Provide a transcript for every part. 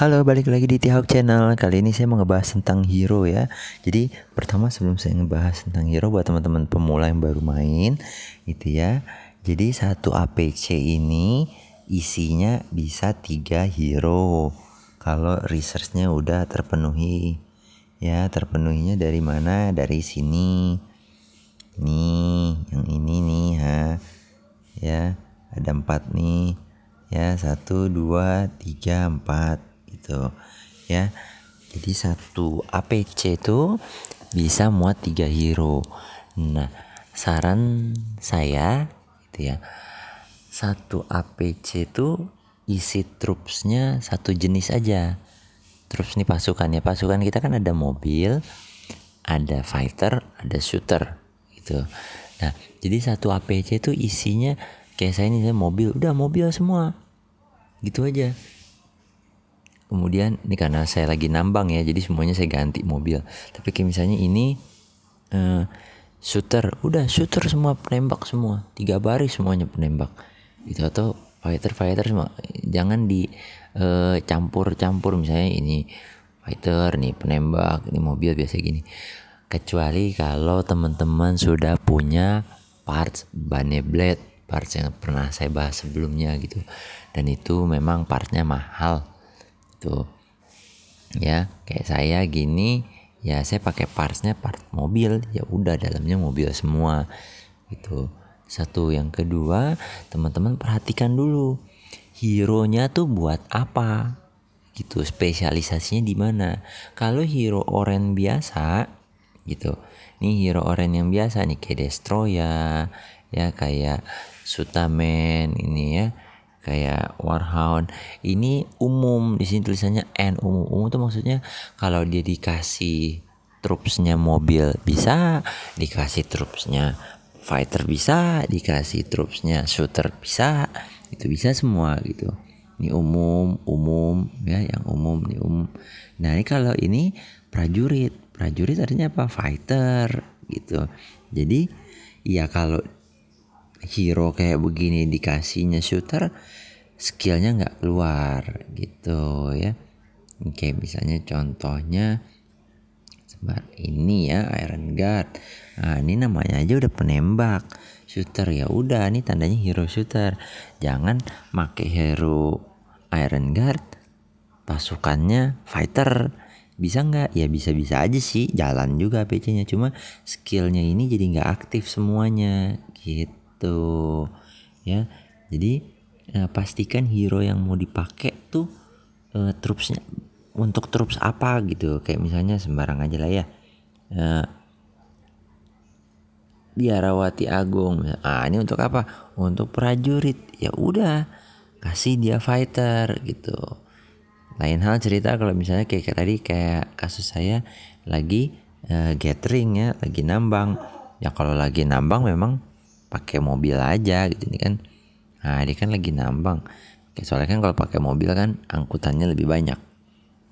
Halo, balik lagi di Tihawk Channel. Kali ini saya mau ngebahas tentang hero ya. Jadi, pertama sebelum saya ngebahas tentang hero buat teman-teman pemula yang baru main gitu ya. Jadi, satu APC ini isinya bisa tiga hero. Kalau researchnya udah terpenuhi. Ya, terpenuhinya dari mana? Dari sini. ini yang ini nih ha. Ya, ada empat nih. Ya, satu, dua, tiga, empat gitu ya jadi satu APC itu bisa muat tiga hero nah saran saya gitu ya satu APC itu isi troopsnya satu jenis aja troops nih pasukannya pasukan kita kan ada mobil ada fighter ada shooter gitu nah jadi satu APC itu isinya kayak saya nih mobil udah mobil semua gitu aja kemudian ini karena saya lagi nambang ya jadi semuanya saya ganti mobil tapi kayak misalnya ini uh, shooter udah shooter semua penembak semua tiga baris semuanya penembak Itu atau fighter fighter semua jangan di uh, eh, campur campur misalnya ini fighter nih penembak ini mobil biasa gini kecuali kalau teman-teman sudah punya parts bannya blade parts yang pernah saya bahas sebelumnya gitu dan itu memang partnya mahal gitu ya kayak saya gini ya saya pakai partsnya part mobil ya udah dalamnya mobil semua gitu satu yang kedua teman-teman perhatikan dulu hero nya tuh buat apa gitu spesialisasinya di mana kalau hero orange biasa gitu ini hero orange yang biasa nih kayak destroyer ya kayak sutamen ini ya kayak warhound ini umum di sini tulisannya n umum umum itu maksudnya kalau dia dikasih troopsnya mobil bisa dikasih troopsnya fighter bisa dikasih troopsnya shooter bisa itu bisa semua gitu ini umum umum ya yang umum ini umum nah ini kalau ini prajurit prajurit artinya apa fighter gitu jadi ya kalau hero kayak begini dikasihnya shooter skillnya nggak keluar gitu ya oke misalnya contohnya sebar ini ya Iron Guard nah ini namanya aja udah penembak shooter ya udah ini tandanya hero shooter jangan make hero Iron Guard pasukannya fighter bisa nggak ya bisa-bisa aja sih jalan juga PC-nya cuma skillnya ini jadi nggak aktif semuanya gitu tuh gitu, ya jadi eh, pastikan hero yang mau dipakai tuh eh, trupsnya untuk trups apa gitu kayak misalnya sembarang aja lah ya eh, Biarawati Agung ah ini untuk apa untuk prajurit ya udah kasih dia fighter gitu lain hal cerita kalau misalnya kayak, kayak tadi kayak kasus saya lagi uh, gathering ya lagi nambang ya kalau lagi nambang memang pakai mobil aja gitu ini kan nah dia kan lagi nambang Oke, soalnya kan kalau pakai mobil kan angkutannya lebih banyak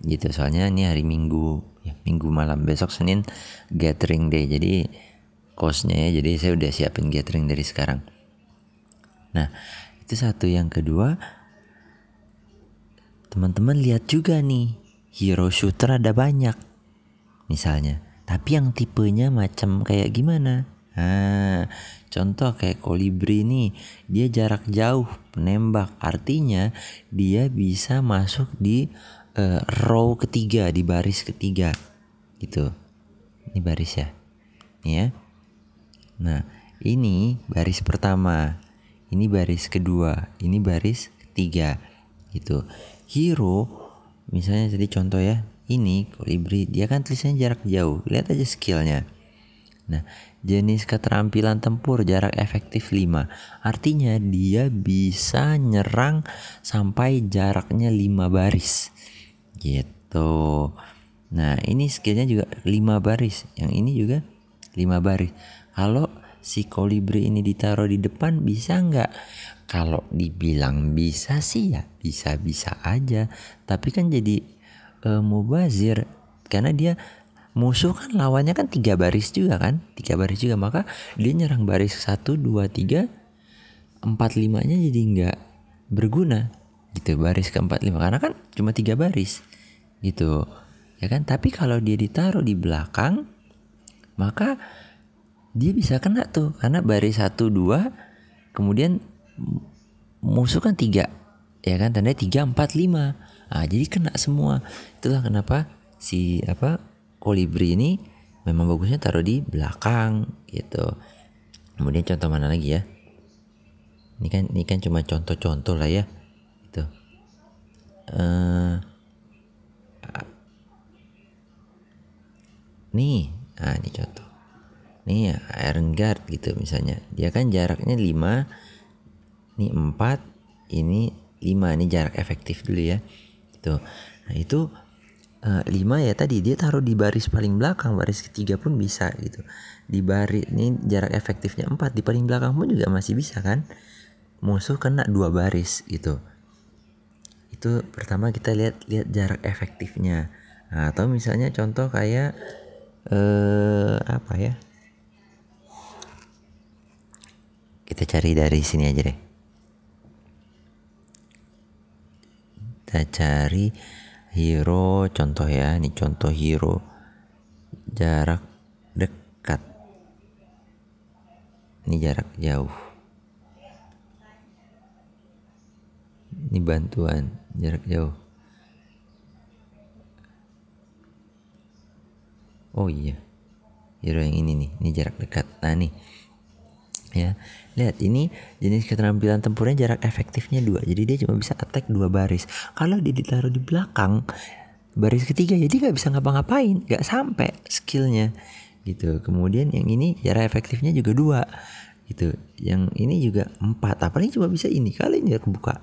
gitu soalnya ini hari minggu ya, minggu malam besok senin gathering day jadi kosnya ya jadi saya udah siapin gathering dari sekarang nah itu satu yang kedua teman-teman lihat juga nih hero shooter ada banyak misalnya tapi yang tipenya macam kayak gimana Nah, contoh kayak kolibri nih, dia jarak jauh menembak, artinya dia bisa masuk di uh, row ketiga, di baris ketiga, gitu. Ini baris ya, ya. Nah, ini baris pertama, ini baris kedua, ini baris ketiga, gitu. Hero, misalnya jadi contoh ya, ini kolibri, dia kan tulisannya jarak jauh. Lihat aja skillnya Nah, jenis keterampilan tempur jarak efektif 5. Artinya dia bisa nyerang sampai jaraknya 5 baris. Gitu. Nah, ini skillnya juga 5 baris. Yang ini juga 5 baris. Kalau si kolibri ini ditaruh di depan bisa nggak? Kalau dibilang bisa sih ya bisa-bisa aja. Tapi kan jadi e, mubazir karena dia musuh kan lawannya kan tiga baris juga kan tiga baris juga maka dia nyerang baris satu dua tiga empat limanya jadi nggak berguna gitu baris keempat lima karena kan cuma tiga baris gitu ya kan tapi kalau dia ditaruh di belakang maka dia bisa kena tuh karena baris satu dua kemudian musuh kan tiga ya kan tanda tiga empat lima ah, jadi kena semua itulah kenapa si apa kolibri ini memang bagusnya taruh di belakang gitu. Kemudian contoh mana lagi ya? Ini kan ini kan cuma contoh-contoh lah ya. Itu. Uh, eh, nih, ah ini contoh. Nih ya, Iron Guard gitu misalnya. Dia kan jaraknya 5 ini 4, ini 5 ini jarak efektif dulu ya. Gitu. Nah, itu 5 eh, ya tadi dia taruh di baris paling belakang baris ketiga pun bisa gitu di baris ini jarak efektifnya 4 di paling belakang pun juga masih bisa kan musuh kena dua baris gitu itu pertama kita lihat lihat jarak efektifnya nah, atau misalnya contoh kayak eh apa ya kita cari dari sini aja deh kita cari hero contoh ya ini contoh hero jarak dekat ini jarak jauh ini bantuan jarak jauh oh iya hero yang ini nih ini jarak dekat nah nih ya lihat ini jenis keterampilan tempurnya jarak efektifnya dua jadi dia cuma bisa attack dua baris kalau dia ditaruh di belakang baris ketiga jadi ya nggak bisa ngapa-ngapain nggak sampai skillnya gitu kemudian yang ini jarak efektifnya juga dua gitu yang ini juga empat apalagi cuma bisa ini kali ini kebuka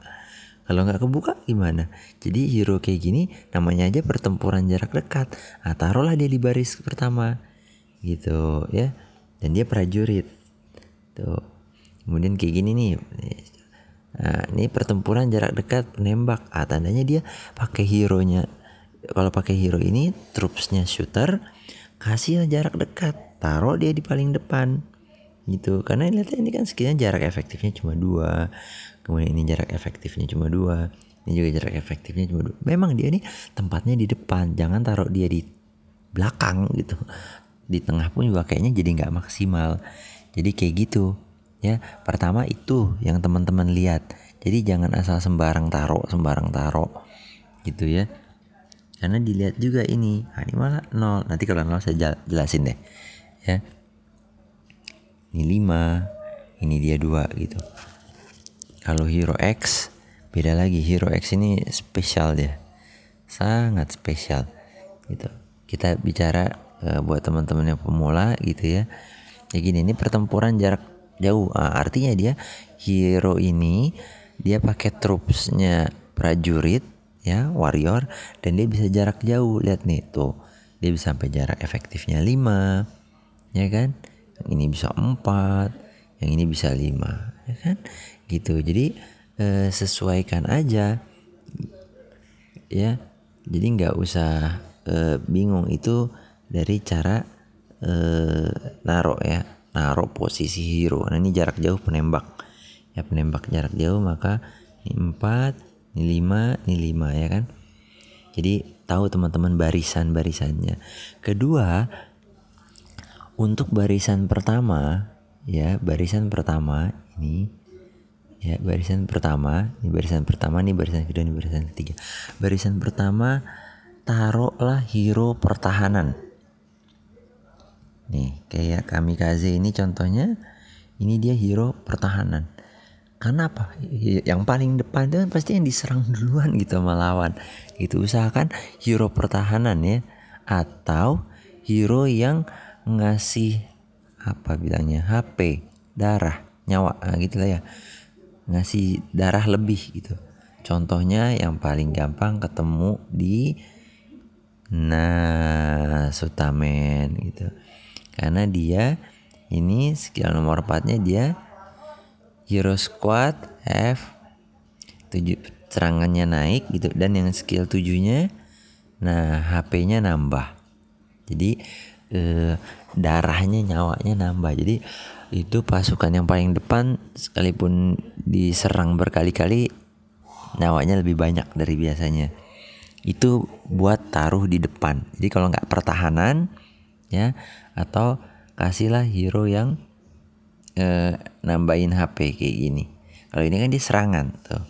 kalau nggak kebuka gimana jadi hero kayak gini namanya aja pertempuran jarak dekat nah, taruhlah dia di baris pertama gitu ya dan dia prajurit tuh gitu. kemudian kayak gini nih nah ini pertempuran jarak dekat nembak ah tandanya dia pakai hero nya kalau pakai hero ini troopsnya shooter kasih jarak dekat taruh dia di paling depan gitu karena lihatnya ini kan sekiranya jarak efektifnya cuma dua kemudian ini jarak efektifnya cuma dua ini juga jarak efektifnya cuma dua memang dia nih tempatnya di depan jangan taruh dia di belakang gitu di tengah pun juga kayaknya jadi nggak maksimal jadi kayak gitu ya. Pertama itu yang teman-teman lihat. Jadi jangan asal sembarang taruh, sembarang taruh gitu ya. Karena dilihat juga ini, nah, ini malah nol. Nanti kalau nol saya jelasin deh. Ya. Ini 5, ini dia 2 gitu. Kalau Hero X beda lagi. Hero X ini spesial dia. Sangat spesial gitu. Kita bicara uh, buat teman-teman yang pemula gitu ya ya gini ini pertempuran jarak jauh nah, artinya dia hero ini dia pakai troopsnya prajurit ya warrior dan dia bisa jarak jauh lihat nih tuh dia bisa sampai jarak efektifnya 5 ya kan yang ini bisa 4 yang ini bisa 5 ya kan gitu jadi eh, sesuaikan aja ya jadi nggak usah eh, bingung itu dari cara Eh, naruh ya naruh posisi hero nah ini jarak jauh penembak ya penembak jarak jauh maka ini 4 ini 5 ini 5 ya kan jadi tahu teman-teman barisan-barisannya kedua untuk barisan pertama ya barisan pertama ini ya barisan pertama ini barisan pertama ini barisan kedua ini barisan ketiga barisan pertama taruhlah hero pertahanan Nih, kayak kami kaze ini contohnya, ini dia hero pertahanan. Karena apa? Yang paling depan itu kan pasti yang diserang duluan gitu melawan, Itu usahakan hero pertahanan ya. Atau hero yang ngasih apa bilangnya HP, darah, nyawa nah, gitu lah ya. Ngasih darah lebih gitu. Contohnya yang paling gampang ketemu di Nah, Sutamen gitu karena dia ini skill nomor 4 nya dia hero squad F 7 serangannya naik gitu dan yang skill 7 nya nah HP nya nambah jadi eh, darahnya nyawanya nambah jadi itu pasukan yang paling depan sekalipun diserang berkali-kali nyawanya lebih banyak dari biasanya itu buat taruh di depan jadi kalau nggak pertahanan ya atau kasihlah hero yang eh, nambahin HP kayak gini kalau ini kan dia serangan tuh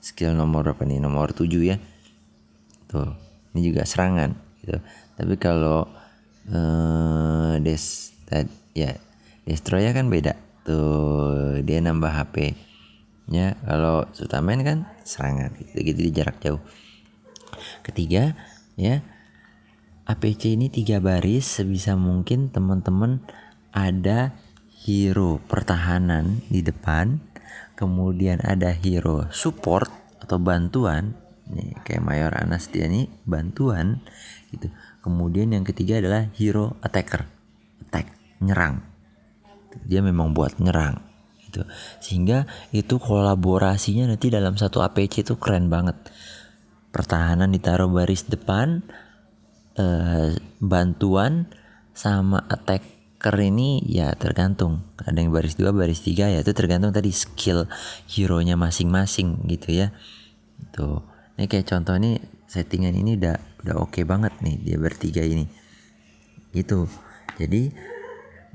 skill nomor berapa nih nomor 7 ya tuh ini juga serangan gitu tapi kalau eh des ya ya kan beda tuh dia nambah HP nya kalau sutamen kan serangan gitu, gitu di jarak jauh ketiga ya APC ini tiga baris sebisa mungkin teman-teman ada hero pertahanan di depan kemudian ada hero support atau bantuan nih kayak Mayor Anastia nih bantuan gitu kemudian yang ketiga adalah hero attacker attack nyerang dia memang buat nyerang gitu sehingga itu kolaborasinya nanti dalam satu APC itu keren banget pertahanan ditaruh baris depan uh, bantuan sama attacker ini ya tergantung ada yang baris dua baris tiga ya itu tergantung tadi skill hero nya masing-masing gitu ya tuh gitu. ini kayak contoh ini settingan ini udah udah oke okay banget nih dia bertiga ini gitu jadi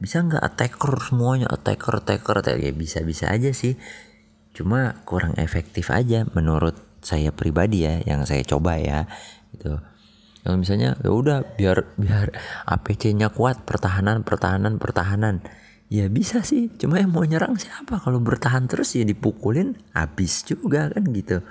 bisa nggak attacker semuanya attacker attacker attacker bisa ya bisa aja sih cuma kurang efektif aja menurut saya pribadi ya yang saya coba ya gitu kalau misalnya ya udah biar biar APC-nya kuat pertahanan pertahanan pertahanan ya bisa sih cuma yang mau nyerang siapa kalau bertahan terus ya dipukulin habis juga kan gitu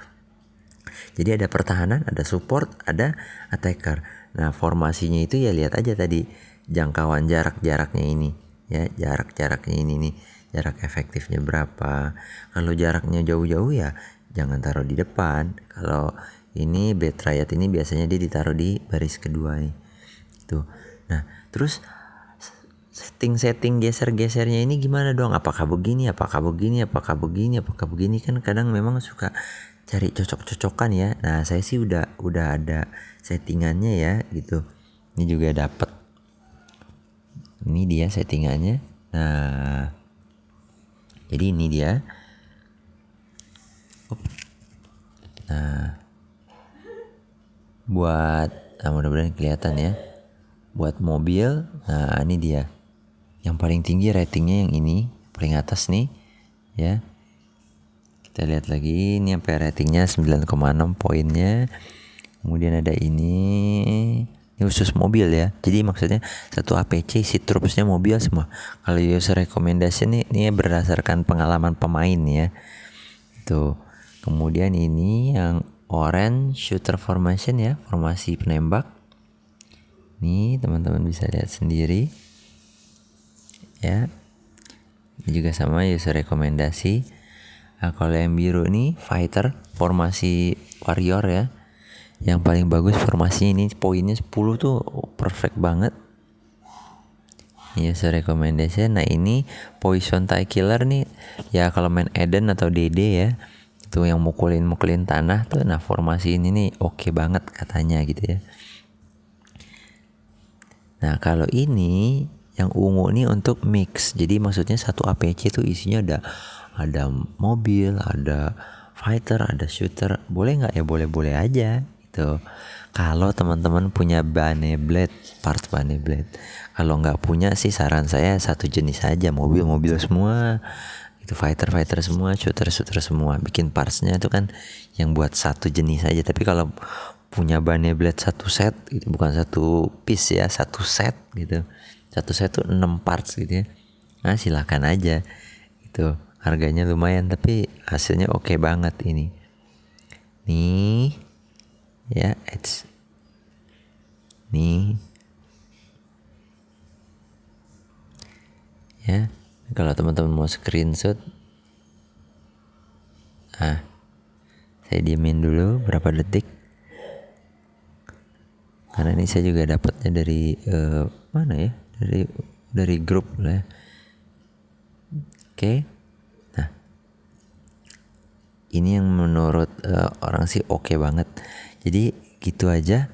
jadi ada pertahanan ada support ada attacker nah formasinya itu ya lihat aja tadi jangkauan jarak-jaraknya ini ya jarak-jaraknya ini nih jarak efektifnya berapa kalau jaraknya jauh-jauh ya jangan taruh di depan kalau ini bed trayet ini biasanya dia ditaruh di baris kedua nih. itu Nah, terus setting-setting geser-gesernya ini gimana dong? Apakah begini, apakah begini, apakah begini, apakah begini kan kadang memang suka cari cocok-cocokan ya. Nah, saya sih udah udah ada settingannya ya gitu. Ini juga dapat. Ini dia settingannya. Nah, jadi ini dia. Nah, buat nah mudah-mudahan kelihatan ya buat mobil nah ini dia yang paling tinggi ratingnya yang ini paling atas nih ya kita lihat lagi ini sampai ratingnya 9,6 poinnya kemudian ada ini ini khusus mobil ya jadi maksudnya satu APC si trupsnya mobil semua kalau user recommendation nih ini berdasarkan pengalaman pemain ya tuh kemudian ini yang orange shooter formation ya, formasi penembak. Ini teman-teman bisa lihat sendiri. Ya. Ini juga sama user rekomendasi. Nah, kalau yang biru ini fighter, formasi warrior ya. Yang paling bagus formasi ini poinnya 10 tuh perfect banget user recommendation. Nah ini Poison Tie Killer nih ya kalau main Eden atau DD ya itu yang mukulin mukulin tanah tuh nah formasi ini nih oke okay banget katanya gitu ya nah kalau ini yang ungu ini untuk mix jadi maksudnya satu APC itu isinya ada ada mobil ada fighter ada shooter boleh nggak ya boleh boleh aja gitu kalau teman-teman punya bane blade part bane blade kalau nggak punya sih saran saya satu jenis aja mobil mobil semua itu fighter fighter semua shooter shooter semua bikin partsnya itu kan yang buat satu jenis aja tapi kalau punya bannya blade satu set itu bukan satu piece ya satu set gitu satu set tuh enam parts gitu ya nah silahkan aja itu harganya lumayan tapi hasilnya oke okay banget ini nih ya it's nih ya kalau teman-teman mau screenshot ah saya diamin dulu berapa detik karena ini saya juga dapatnya dari uh, mana ya dari dari grup lah ya. oke okay. nah ini yang menurut uh, orang sih oke okay banget jadi gitu aja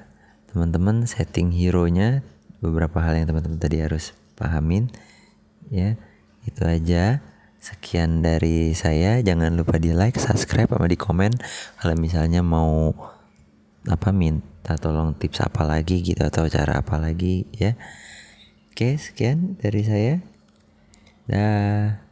teman-teman setting hero nya beberapa hal yang teman-teman tadi harus pahamin ya itu aja. Sekian dari saya. Jangan lupa di like, subscribe, sama di komen. Kalau misalnya mau apa minta tolong tips apa lagi gitu atau cara apa lagi ya. Oke, sekian dari saya. Dah.